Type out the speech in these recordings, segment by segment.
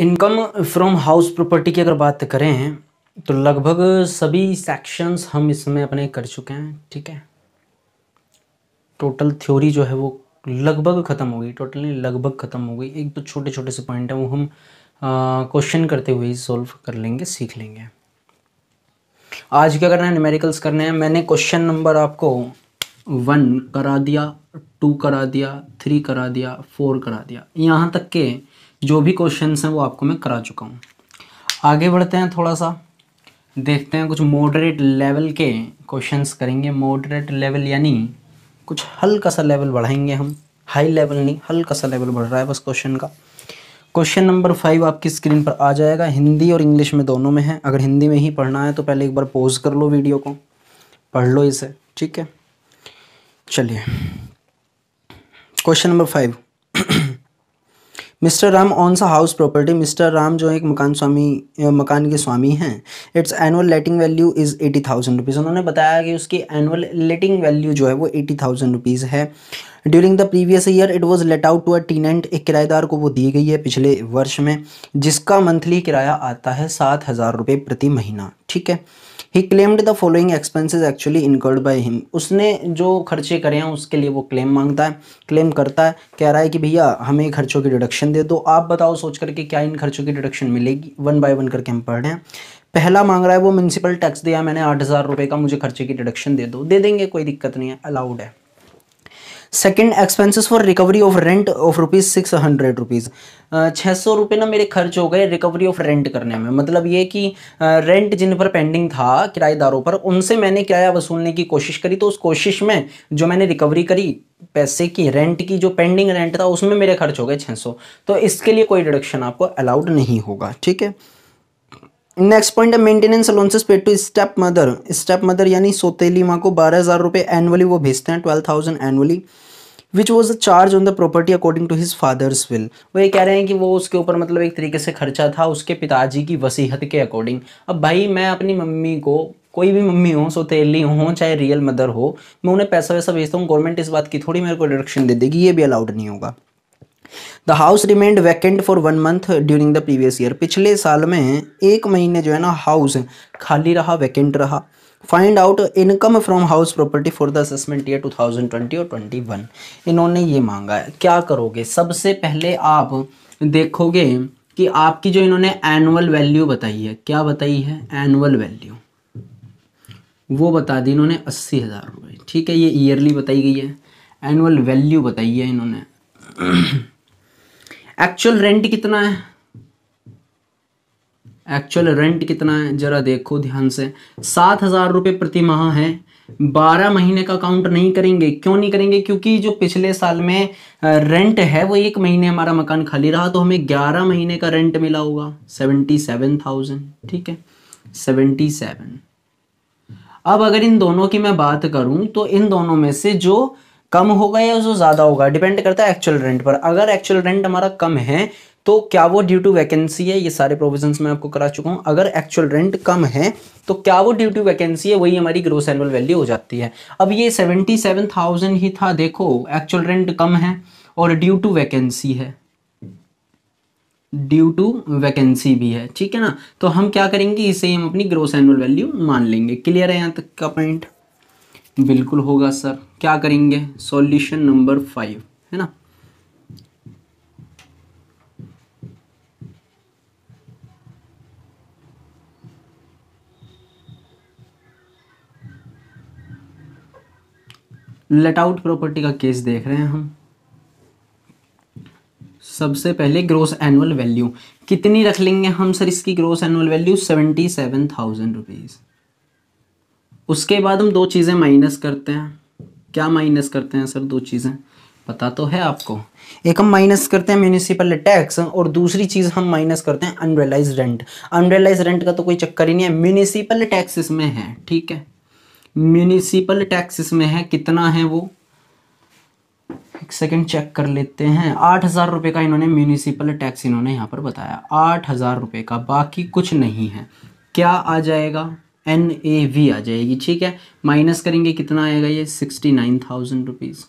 Income from house property की अगर बात करें तो लगभग सभी सेक्शंस हम इसमें अपने कर चुके हैं ठीक है टोटल थ्योरी जो है वो लगभग ख़त्म हो गई टोटली लगभग ख़त्म हो गई एक तो छोटे छोटे से पॉइंट हैं वो हम क्वेश्चन करते हुए सॉल्व कर लेंगे सीख लेंगे आज क्या करना है न्यूमेरिकल्स करने हैं मैंने क्वेश्चन नंबर आपको वन करा दिया टू करा दिया थ्री करा दिया फोर करा दिया यहाँ तक के जो भी क्वेश्चन हैं वो आपको मैं करा चुका हूँ आगे बढ़ते हैं थोड़ा सा देखते हैं कुछ मॉडरेट लेवल के क्वेश्चंस करेंगे मॉडरेट लेवल यानी कुछ हल्का सा लेवल बढ़ाएंगे हम हाई लेवल नहीं हल्का सा लेवल बढ़ रहा है बस क्वेश्चन का क्वेश्चन नंबर फाइव आपकी स्क्रीन पर आ जाएगा हिंदी और इंग्लिश में दोनों में है अगर हिंदी में ही पढ़ना है तो पहले एक बार पोज कर लो वीडियो को पढ़ लो इसे ठीक है चलिए question number five mister Ram सा हाउस प्रॉपर्टी मिस्टर राम जो एक मकान स्वामी मकान के स्वामी हैं its annual letting value is eighty thousand rupees उन्होंने बताया कि उसकी एनुअल लेटिंग वैल्यू जो है वो एटी थाउजेंड रुपीज़ है during the previous year it was let out to a tenant एक किराएदार को वो दी गई है पिछले वर्ष में जिसका मंथली किराया आता है सात हज़ार रुपये प्रति महीना ठीक है he claimed the following expenses actually incurred by him उसने जो खर्चे करे हैं उसके लिए वो क्लेम मांगता है क्लेम करता है कह रहा है कि भैया हमें खर्चों की डिडक्शन दे दो आप बताओ सोच करके क्या इन खर्चों की डिडक्शन मिलेगी वन बाय वन करके हम पढ़ रहे हैं पहला मांग रहा है वो म्यूनसिपल टैक्स दिया मैंने आठ हज़ार रुपये का मुझे खर्चे की डिडक्शन दे दो दे देंगे कोई दिक्कत नहीं है अलाउड है second expenses for recovery of rent of rupees six hundred rupees छः सौ रुपये ना मेरे खर्च हो गए रिकवरी ऑफ रेंट करने में मतलब ये कि रेंट uh, जिन पर पेंडिंग था किराएदारों पर उनसे मैंने किराया वसूलने की कोशिश करी तो उस कोशिश में जो मैंने रिकवरी करी पैसे की रेंट की जो पेंडिंग रेंट था उसमें मेरे खर्च हो गए सौ तो इसके लिए कोई डिडक्शन आपको अलाउड नहीं होगा ठीक है नेक्स्ट पॉइंट है maintenance allowances paid to step mother step mother यानी सोतेली माँ को बारह हज़ार रुपये एनुअली वो भेजते हैं twelve thousand annually which was a charge on the property according to his father's will वो ये कह रहे हैं कि वो उसके ऊपर मतलब एक तरीके से खर्चा था उसके पिताजी की वसीहत के अकॉर्डिंग अब भाई मैं अपनी मम्मी को कोई भी मम्मी हो सोतेली हो चाहे रियल मदर हो मैं उन्हें पैसा वैसा भेजता हूँ गवर्नमेंट इस बात की थोड़ी मेरे को डिडक्शन दे देगी ये भी अलाउड नहीं होगा the house remained vacant for one month during the previous year पिछले साल में एक महीने जो है ना हाउस खाली रहा वैकेंट रहा find out income from house property for the assessment year 2020 और 21 इन्होंने ये मांगा है क्या करोगे सबसे पहले आप देखोगे कि आपकी जो इन्होंने एनुअल वैल्यू बताई है क्या बताई है एनुअल वैल्यू वो बता दी इन्होंने अस्सी हज़ार रुपये ठीक है ये ईयरली बताई गई है एनुअल वैल्यू बताई है इन्होंने एक्चुअल रेंट कितना है एक्चुअल रेंट कितना है जरा देखो ध्यान से सात हजार रुपये प्रति माह है बारह महीने का काउंट नहीं करेंगे क्यों नहीं करेंगे क्योंकि जो पिछले साल में रेंट है वो एक महीने हमारा मकान खाली रहा तो हमें ग्यारह महीने का रेंट मिला होगा सेवेंटी सेवन थाउजेंड ठीक है सेवेंटी सेवन अब अगर इन दोनों की मैं बात करूं तो इन दोनों में से जो कम होगा या जो ज़्यादा होगा डिपेंड करता है एक्चुअल रेंट पर अगर एक्चुअल रेंट हमारा कम है तो क्या वो ड्यू टू वैकेंसी है ये सारे प्रोविजंस मैं आपको करा चुका हूँ अगर एक्चुअल रेंट कम है तो क्या वो ड्यू टू वैकेंसी है वही हमारी ग्रोस एनुअल वैल्यू हो जाती है अब ये सेवेंटी सेवन थाउजेंड ही था देखो एक्चुअल रेंट कम है और ड्यू टू वैकेंसी है ड्यू टू वैकेंसी भी है ठीक है ना तो हम क्या करेंगे इसे हम अपनी ग्रोस एनुअल वैल्यू मान लेंगे क्लियर है यहाँ तक का पॉइंट बिल्कुल होगा सर क्या करेंगे सॉल्यूशन नंबर फाइव है ना लेट आउट प्रॉपर्टी का केस देख रहे हैं हम सबसे पहले ग्रोस एनुअल वैल्यू कितनी रख लेंगे हम सर इसकी gross annual value seventy seven thousand rupees उसके बाद हम दो चीज़ें माइनस करते हैं क्या माइनस करते हैं सर दो चीज़ें पता तो है आपको एक हम माइनस करते हैं म्यूनिसिपल टैक्स और दूसरी चीज़ हम माइनस करते हैं अनरियलाइज रेंट अनरियलाइज रेंट का तो कोई चक्कर ही नहीं है म्यूनिसिपल टैक्स इसमें है ठीक है म्यूनिसिपल टैक्स इसमें है कितना है वो एक सेकेंड चेक कर लेते हैं आठ हज़ार रुपये का इन्होंने म्यूनिसिपल टैक्स इन्होंने यहाँ पर बताया आठ हज़ार रुपये का बाकी कुछ नहीं है क्या आ जाएगा एन ए वी आ जाएगी ठीक है माइनस करेंगे कितना आएगा ये सिक्सटी नाइन थाउजेंड रुपीज़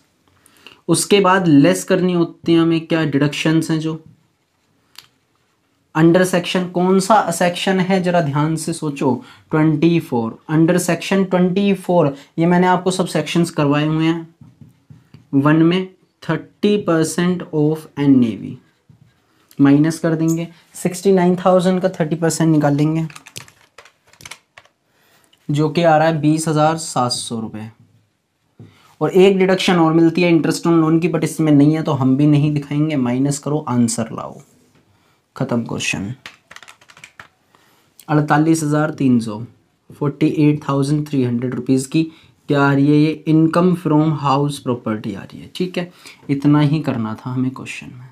उसके बाद लेस करनी होती है हमें क्या डिडक्शंस हैं जो अंडर सेक्शन कौन सा सेक्शन है जरा ध्यान से सोचो twenty four under section twenty four ये मैंने आपको सब सेक्शंस करवाए हुए हैं वन में thirty percent of an navy minus कर देंगे सिक्सटी नाइन थाउजेंड का थर्टी परसेंट निकाल देंगे जो कि आ रहा है बीस हज़ार सात सौ रुपये और एक डिडक्शन और मिलती है इंटरेस्ट ऑन लोन की बट इसमें नहीं है तो हम भी नहीं दिखाएंगे माइनस करो आंसर लाओ ख़त्म क्वेश्चन अड़तालीस हज़ार तीन सौ forty eight thousand three hundred rupees की क्या आ रही है ये इनकम फ्रॉम हाउस प्रॉपर्टी आ रही है ठीक है इतना ही करना था हमें क्वेश्चन में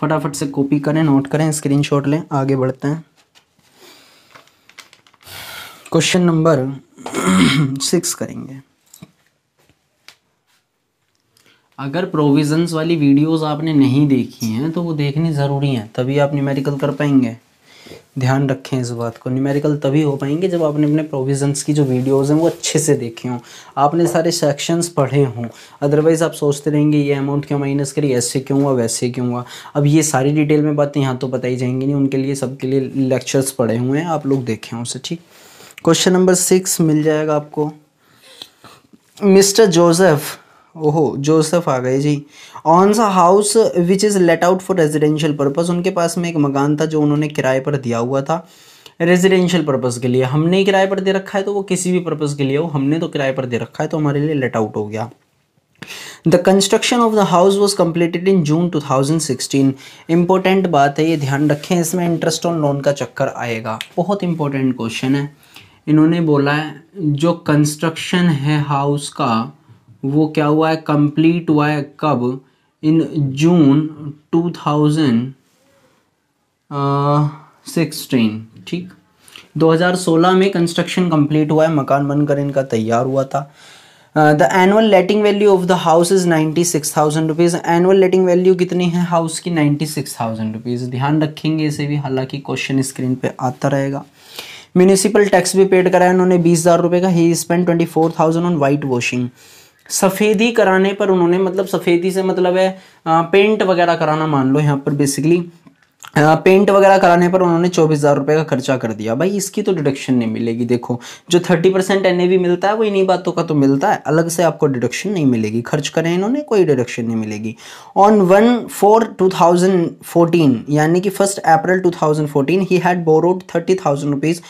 फटाफट से कॉपी करें नोट करें स्क्रीनशॉट लें आगे बढ़ते हैं क्वेश्चन नंबर सिक्स करेंगे अगर प्रोविजंस वाली वीडियोस आपने नहीं देखी हैं तो वो देखनी ज़रूरी है तभी आप न्यूमेरिकल कर पाएंगे ध्यान रखें इस बात को न्यूमेरिकल तभी हो पाएंगे जब आपने अपने प्रोविजंस की जो वीडियोस हैं वो अच्छे से देखे हों आपने सारे सेक्शंस पढ़े हों अदरवाइज़ आप सोचते रहेंगे ये अमाउंट क्यों माइनस करी ऐसे क्यों हुआ वैसे क्यों हुआ अब ये सारी डिटेल में बातें यहाँ तो बताई जाएंगी नहीं उनके लिए सबके लिए लेक्चर्स पढ़े हुए हैं आप लोग देखें उसे ठीक क्वेश्चन नंबर सिक्स मिल जाएगा आपको मिस्टर जोसेफ ओहो जोसेफ आ गए जी ऑन सा house which is let out for residential purpose उनके पास में एक मकान था जो उन्होंने किराए पर दिया हुआ था रेजिडेंशियल पर्पज़ के लिए हमने किराए पर दे रखा है तो वो किसी भी पर्पज़ के लिए हो हमने तो किराए पर दे रखा है तो हमारे लिए लेट आउट हो गया the construction of the house was completed in June 2016 important बात है ये ध्यान रखें इसमें इंटरेस्ट ऑन लोन का चक्कर आएगा बहुत इंपॉर्टेंट क्वेश्चन है इन्होंने बोला है जो कंस्ट्रक्शन है हाउस का वो क्या हुआ है कंप्लीट हुआ है कब in June two thousand sixteen ठीक 2016 में कंस्ट्रक्शन कंप्लीट हुआ है मकान बनकर इनका तैयार हुआ था the annual letting value of the house is ninety six thousand rupees annual letting value कितनी है हाउस की नाइन्टी सिक्स थाउजेंड रुपीज़ ध्यान रखेंगे इसे भी हालांकि क्वेश्चन स्क्रीन पे आता रहेगा म्यूनिसिपल टैक्स भी पेड कराया उन्होंने बीस हज़ार रुपए का he spend twenty four thousand on white washing सफ़ेदी कराने पर उन्होंने मतलब सफ़ेदी से मतलब है पेंट वगैरह कराना मान लो यहाँ पर बेसिकली पेंट वगैरह कराने पर उन्होंने चौबीस हज़ार रुपये का खर्चा कर दिया भाई इसकी तो डिडक्शन नहीं मिलेगी देखो जो थर्टी परसेंट एन मिलता है वो इन्हीं बातों का तो मिलता है अलग से आपको डिडक्शन नहीं मिलेगी खर्च करें इन्होंने कोई डिडक्शन नहीं मिलेगी on one four two thousand fourteen यानी कि first April two thousand fourteen he had borrowed thirty thousand rupees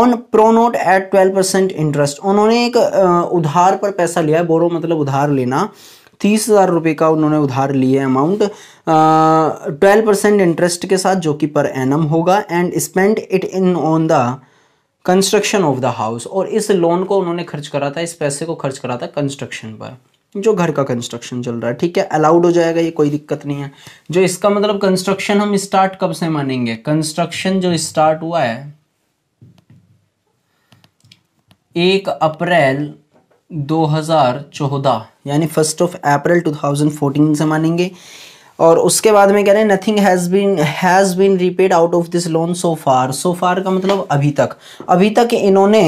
on pronote at twelve percent interest उन्होंने एक उधार पर पैसा लिया बोरो मतलब उधार लेना तीस हज़ार रुपये का उन्होंने उधार लिए अमाउंट ट्वेल्व परसेंट इंटरेस्ट के साथ जो कि पर एनम होगा and spend it in on the construction of the house और इस लोन को उन्होंने खर्च करा था इस पैसे को खर्च करा था कंस्ट्रक्शन पर जो घर का कंस्ट्रक्शन चल रहा है ठीक है अलाउड हो जाएगा ये कोई दिक्कत नहीं है जो इसका मतलब कंस्ट्रक्शन हम स्टार्ट कब से मानेंगे कंस्ट्रक्शन जो स्टार्ट हुआ है एक अप्रैल 2014 यानी फर्स्ट ऑफ अप्रैल 2014 से मानेंगे और उसके बाद में कह रहे हैं nothing has been has been repaid out of this loan so far so far का मतलब अभी तक अभी तक इन्होंने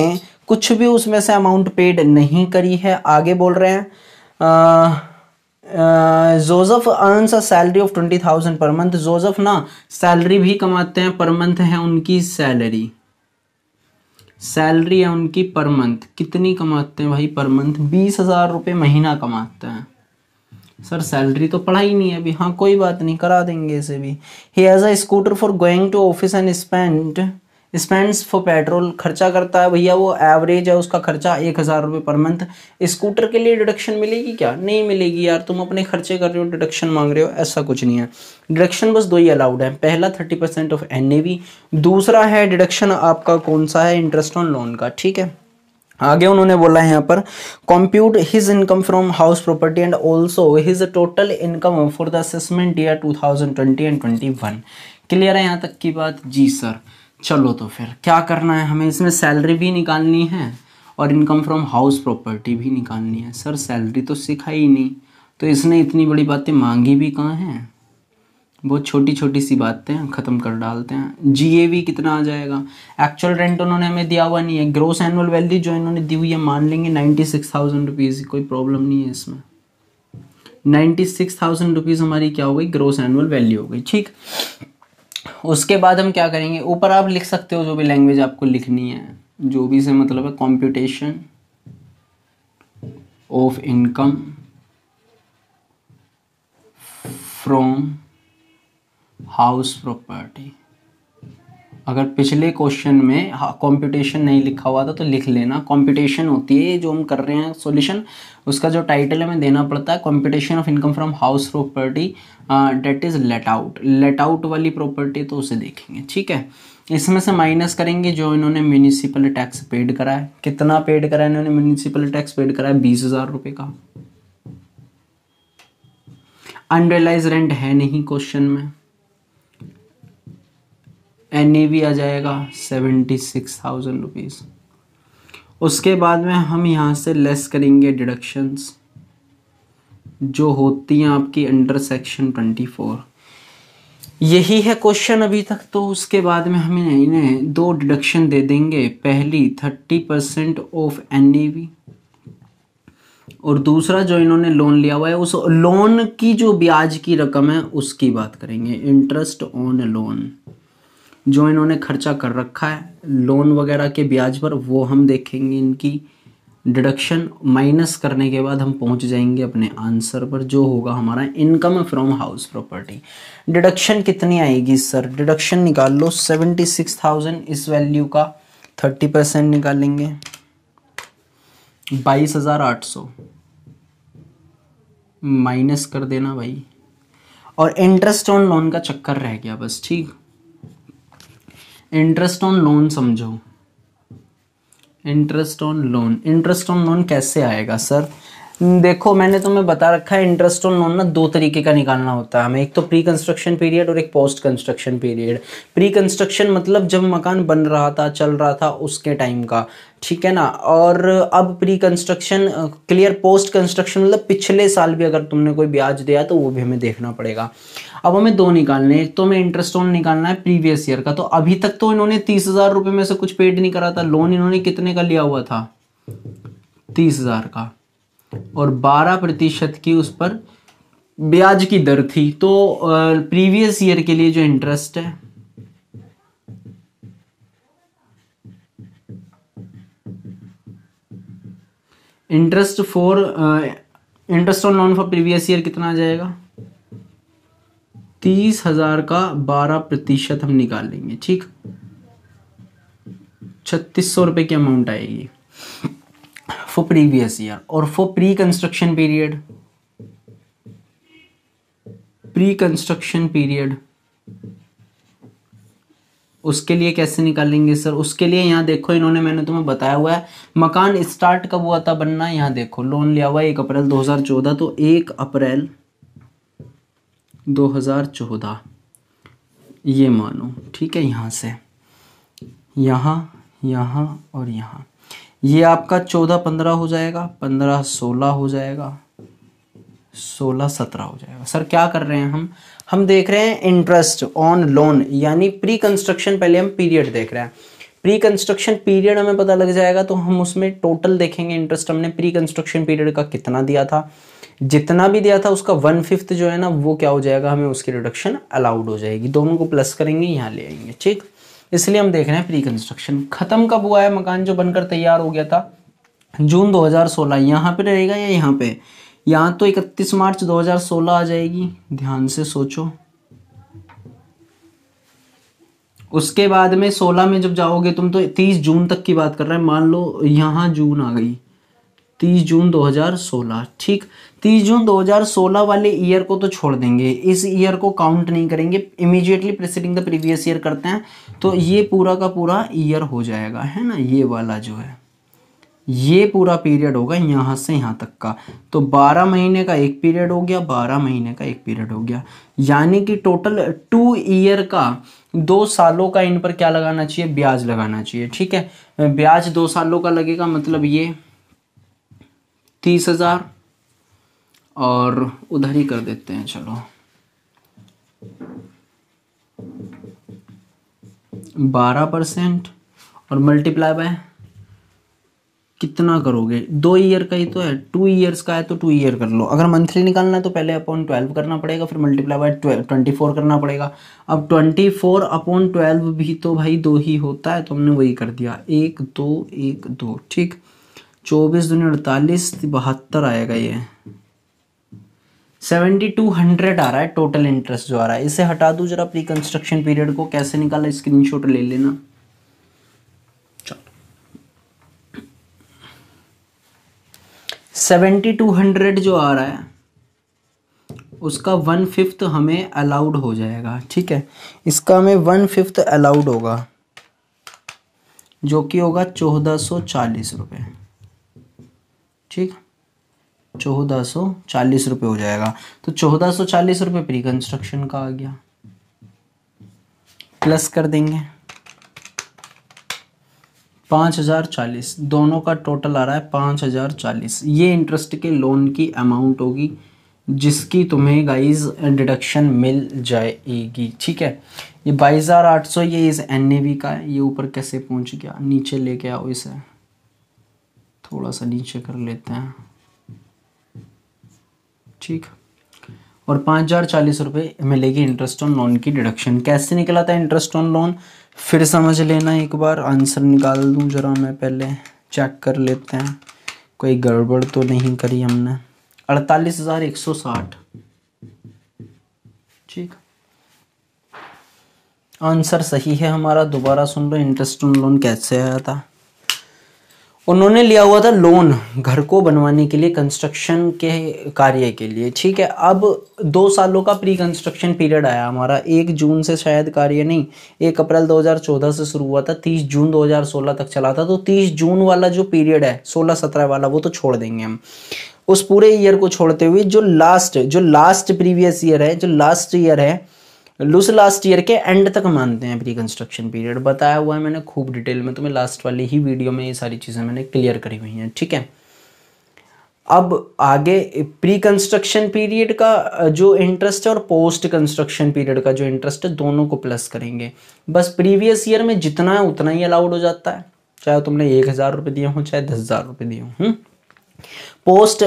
कुछ भी उसमें से अमाउंट पेड नहीं करी है आगे बोल रहे हैं Joseph earns a salary of twenty thousand per month Joseph ना सैलरी भी कमाते हैं पर मंथ है उनकी सैलरी सैलरी है उनकी पर मंथ कितनी कमाते हैं भाई पर मंथ बीस हज़ार रुपये महीना कमाते हैं सर सैलरी तो पढ़ा ही नहीं है अभी हाँ कोई बात नहीं करा देंगे इसे भी ही has a scooter for going to office and spend spends for petrol खर्चा करता है भैया वो एवरेज है उसका खर्चा एक हज़ार रुपये पर मंथ स्कूटर के लिए डिडक्शन मिलेगी क्या नहीं मिलेगी यार तुम अपने खर्चे कर रहे हो डिडक्शन मांग रहे हो ऐसा कुछ नहीं है डिडक्शन बस दो ही अलाउड है पहला थर्टी परसेंट ऑफ एन दूसरा है डिडक्शन आपका कौन सा है इंटरेस्ट ऑन लोन का ठीक है आगे उन्होंने बोला है यहाँ पर compute his income from house property and also his total income for the assessment year 2020 and 21 clear है यहाँ तक की बात जी सर चलो तो फिर क्या करना है हमें इसमें सैलरी भी निकालनी है और इनकम फ्रॉम हाउस प्रॉपर्टी भी निकालनी है सर सैलरी तो सिखाई ही नहीं तो इसने इतनी बड़ी बातें मांगी भी कहाँ हैं बहुत छोटी छोटी सी बातें ख़त्म कर डालते हैं जीएवी कितना आ जाएगा एक्चुअल रेंट उन्होंने हमें दिया हुआ नहीं है ग्रोस एनुअल वैल्यू जो इन्होंने दी हुई है मान लेंगे नाइन्टी सिक्स थाउजेंड रुपीज़ कोई प्रॉब्लम नहीं है इसमें नाइन्टी सिक्स थाउजेंड रुपीज़ हमारी क्या हो गई ग्रोस एनुअल वैल्यू हो गई ठीक उसके बाद हम क्या करेंगे ऊपर आप लिख सकते हो जो भी लैंग्वेज आपको लिखनी है जो भी से मतलब है computation of income from house property अगर पिछले क्वेश्चन में कंप्यूटेशन नहीं लिखा हुआ था तो लिख लेना कंप्यूटेशन होती है जो हम कर रहे हैं सॉल्यूशन उसका जो टाइटल हमें देना पड़ता है computation of income from house property that is let out let out वाली प्रॉपर्टी तो उसे देखेंगे ठीक है इसमें से माइनस करेंगे जो इन्होंने म्यूनिसिपल टैक्स पेड करा है कितना पेड करा है इन्होंने म्यूनिसिपल टैक्स पेड करा है बीस हज़ार रुपए का अनरियलाइज रेंट है नहीं क्वेश्चन में एन ए आ जाएगा सेवेंटी सिक्स थाउजेंड रुपीज़ उसके बाद में हम यहाँ से लेस करेंगे डिडक्शंस जो होती हैं आपकी अंडर सेक्शन ट्वेंटी फोर यही है क्वेश्चन अभी तक तो उसके बाद में हम इन्हें दो डिडक्शन दे देंगे पहली थर्टी परसेंट ऑफ एन और दूसरा जो इन्होंने लोन लिया हुआ है उस लोन की जो ब्याज की रकम है उसकी बात करेंगे इंटरेस्ट ऑन लोन जो इन्होंने खर्चा कर रखा है लोन वगैरह के ब्याज पर वो हम देखेंगे इनकी डिडक्शन माइनस करने के बाद हम पहुंच जाएंगे अपने आंसर पर जो होगा हमारा income from house property deduction कितनी आएगी सर डिडक्शन निकाल लो सेवेंटी सिक्स थाउजेंड इस वैल्यू का थर्टी परसेंट निकालेंगे बाईस हज़ार आठ सौ माइनस कर देना भाई और इंटरेस्ट ऑन लोन का चक्कर रह गया बस ठीक इंटरेस्ट ऑन लोन समझो interest on loan interest on loan कैसे आएगा सर देखो मैंने तुम्हें बता रखा है इंटरेस्ट ऑन लोन ना दो तरीके का निकालना होता है हमें एक तो प्री कंस्ट्रक्शन पीरियड और एक post construction period pre construction मतलब जब मकान बन रहा था चल रहा था उसके टाइम का ठीक है ना और अब pre construction clear post construction मतलब पिछले साल भी अगर तुमने कोई ब्याज दिया तो वो भी हमें देखना पड़ेगा अब हमें दो निकालने एक तो हमें इंटरेस्ट ऑन निकालना है प्रीवियस ईयर का तो अभी तक तो इन्होंने तीस हज़ार रुपये में से कुछ पेड नहीं करा था लोन इन्होंने कितने का लिया हुआ था तीस हज़ार का और 12 प्रतिशत की उस पर ब्याज की दर थी तो प्रीवियस ईयर के लिए जो इंटरेस्ट है interest for interest on loan for previous year कितना आ जाएगा तीस हजार का बारह प्रतिशत हम निकाल लेंगे ठीक छत्तीस सौ रुपए की अमाउंट आएगी फॉर प्रीवियस ईयर और for pre construction period pre construction period उसके लिए कैसे निकालेंगे सर उसके लिए यहाँ देखो इन्होंने मैंने तुम्हें बताया हुआ है मकान स्टार्ट कब हुआ था बनना यहाँ देखो लोन लिया हुआ एक अप्रैल 2014 तो एक अप्रैल 2014 ये मानो ठीक है यहाँ से यहाँ यहाँ और यहाँ ये आपका चौदह पंद्रह हो जाएगा पंद्रह सोलह हो जाएगा सोलह सत्रह हो जाएगा सर क्या कर रहे हैं हम हम देख रहे हैं इंटरेस्ट ऑन लोन यानी प्री कंस्ट्रक्शन पहले हम पीरियड देख रहे हैं प्री कंस्ट्रक्शन पीरियड हमें पता लग जाएगा तो हम उसमें टोटल देखेंगे इंटरेस्ट हमने प्री कंस्ट्रक्शन पीरियड का कितना दिया था जितना भी दिया था उसका वन फिफ्थ जो है ना वो क्या हो जाएगा हमें उसकी रिडक्शन अलाउड हो जाएगी दोनों को प्लस करेंगे यहाँ ले आएंगे ठीक इसलिए हम देख रहे हैं प्री कंस्ट्रक्शन ख़त्म कब हुआ है मकान जो बनकर तैयार हो गया था जून 2016 यहाँ पे रहेगा या यहाँ पे यहाँ तो 31 मार्च 2016 आ जाएगी ध्यान से सोचो उसके बाद में 16 में जब जाओगे तुम तो 30 जून तक की बात कर रहे हैं मान लो यहाँ जून आ गई 30 जून 2016 ठीक तीस जून 2016 वाले ईयर को तो छोड़ देंगे इस ईयर को काउंट नहीं करेंगे immediately preceding the previous year करते हैं तो ये पूरा का पूरा ईयर हो जाएगा है ना ये वाला जो है ये पूरा पीरियड होगा यहाँ से यहाँ तक का तो 12 महीने का एक पीरियड हो गया 12 महीने का एक पीरियड हो गया यानी कि टोटल टू ईयर का दो सालों का इन पर क्या लगाना चाहिए ब्याज लगाना चाहिए ठीक है ब्याज दो सालों का लगेगा मतलब ये तीस हज़ार और उधर ही कर देते हैं चलो बारह परसेंट और मल्टीप्लाई बाय कितना करोगे दो ईयर का ही तो है टू ईयर्स का है तो टू ईयर कर लो अगर मंथली निकालना है तो पहले अपॉन ट्वेल्व करना पड़ेगा फिर multiply by twelve twenty four करना पड़ेगा अब ट्वेंटी फोर अपॉन ट्वेल्व भी तो भाई दो ही होता है तो हमने वही कर दिया एक दो एक दो ठीक चौबीस दून अड़तालीस बहत्तर आएगा ये सेवेंटी टू हंड्रेड आ रहा है टोटल इंटरेस्ट जो आ रहा है इसे हटा दूँ जरा प्री कंस्ट्रक्शन पीरियड को कैसे निकाला शॉट ले लेना सेवेंटी टू हंड्रेड जो आ रहा है उसका वन फिफ्थ हमें अलाउड हो जाएगा ठीक है इसका हमें वन फिफ्थ अलाउड होगा जो कि होगा चौदह सौ चालीस रुपये ठीक चौदह सौ चालीस रुपये हो जाएगा तो चौदह सौ चालीस रुपये प्री कंस्ट्रक्शन का आ गया प्लस कर देंगे पाँच हज़ार चालीस दोनों का टोटल आ रहा है पाँच हज़ार चालीस ये इंटरेस्ट के लोन की अमाउंट होगी जिसकी तुम्हें गाइज डिडक्शन मिल जाएगी ठीक है ये बाईस हज़ार आठ सौ ये इस एन का है ये ऊपर कैसे पहुंच गया नीचे लेके आओ इसे थोड़ा सा नीचे कर लेते हैं ठीक और पाँच हज़ार चालीस रुपये मिलेगी इंटरेस्ट ऑन लोन की डिडक्शन कैसे निकला था इंटरेस्ट ऑन लोन फिर समझ लेना एक बार आंसर निकाल दूं जरा मैं पहले चेक कर लेते हैं कोई गड़बड़ तो नहीं करी हमने अड़तालीस हज़ार एक सौ साठ ठीक आंसर सही है हमारा दोबारा सुन लो इंटरेस्ट ऑन लोन कैसे आया था उन्होंने लिया हुआ था लोन घर को बनवाने के लिए कंस्ट्रक्शन के कार्य के लिए ठीक है अब दो सालों का प्री कंस्ट्रक्शन पीरियड आया हमारा एक जून से शायद कार्य नहीं एक अप्रैल 2014 से शुरू हुआ था 30 जून 2016 तक चला था तो 30 जून वाला जो पीरियड है 16-17 वाला वो तो छोड़ देंगे हम उस पूरे ईयर को छोड़ते हुए जो लास्ट जो लास्ट प्रीवियस ईयर है जो लास्ट ईयर है लूस लास्ट ईयर के एंड तक मानते हैं प्री कंस्ट्रक्शन पीरियड बताया हुआ है मैंने खूब डिटेल में तुम्हें लास्ट वाली ही वीडियो में ये सारी चीज़ें मैंने क्लियर करी हुई हैं ठीक है अब आगे प्री कंस्ट्रक्शन पीरियड का जो इंटरेस्ट है और पोस्ट कंस्ट्रक्शन पीरियड का जो इंटरेस्ट है दोनों को प्लस करेंगे बस प्रीवियस ईयर में जितना है उतना ही अलाउड हो जाता है चाहे तुमने एक हज़ार रुपये दिए हों चाहे दस हज़ार रुपये दिए हों पोस्ट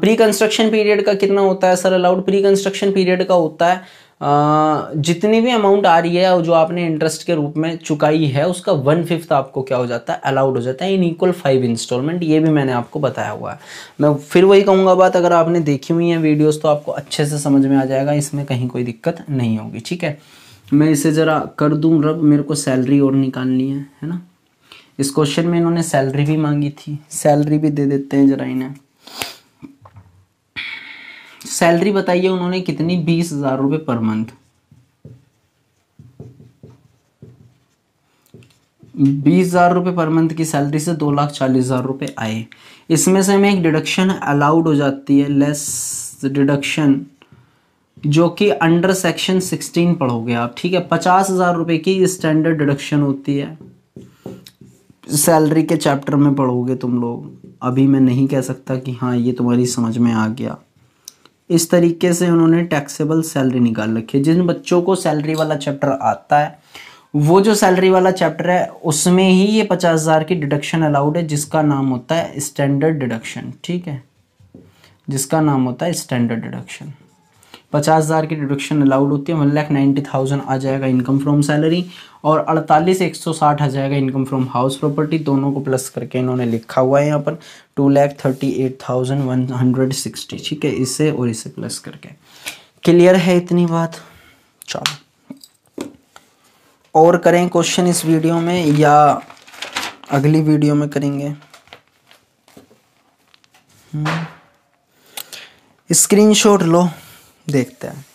प्री कंस्ट्रक्शन पीरियड का कितना होता है sir allowed pre construction period का होता है जितनी भी अमाउंट आ रही है और जो आपने इंटरेस्ट के रूप में चुकाई है उसका वन फिफ्थ आपको क्या हो जाता है अलाउड हो जाता है इन इक्वल फाइव इंस्टॉलमेंट ये भी मैंने आपको बताया हुआ है मैं फिर वही कहूँगा बात अगर आपने देखी हुई है वीडियोज़ तो आपको अच्छे से समझ में आ जाएगा इसमें कहीं कोई दिक्कत नहीं होगी ठीक है मैं इसे ज़रा कर दूँ रब मेरे को सैलरी और निकालनी है है ना इस क्वेश्चन में इन्होंने सैलरी भी मांगी थी सैलरी भी दे देते हैं ज़रा इन्हें सैलरी बताइए उन्होंने कितनी बीस हजार रुपये पर मंथ बीस हजार रुपये पर मंथ की सैलरी से दो लाख चालीस हजार रुपये आए इसमें से हमें एक डिडक्शन अलाउड हो जाती है लेस डिडक्शन जो कि अंडर सेक्शन सिक्सटीन पढ़ोगे आप ठीक है पचास हजार रुपये की स्टैंडर्ड डिडक्शन होती है सैलरी के चैप्टर में पढ़ोगे तुम लोग अभी मैं नहीं कह सकता कि हाँ ये तुम्हारी समझ में आ गया इस तरीके से उन्होंने टैक्सेबल सैलरी निकाल रखी है जिन बच्चों को सैलरी वाला चैप्टर आता है वो जो सैलरी वाला चैप्टर है उसमें ही ये पचास हज़ार की डिडक्शन अलाउड है जिसका नाम होता है स्टैंडर्ड डिडक्शन ठीक है जिसका नाम होता है स्टैंडर्ड डिडक्शन पचास हज़ार की डिडक्शन अलाउड होती है वन लैख नाइन्टी थाउजेंड आ जाएगा इनकम फ्रॉम सैलरी और अड़तालीस एक सौ साठ आ जाएगा इनकम फ्रॉम हाउस प्रॉपर्टी दोनों को प्लस करके इन्होंने लिखा हुआ है यहाँ पर two lakh thirty eight thousand one hundred sixty ठीक है इससे और इसे प्लस करके क्लियर है इतनी बात चलो और करें क्वेश्चन इस वीडियो में या अगली वीडियो में करेंगे स्क्रीनशॉट हम्म। लो देखते हैं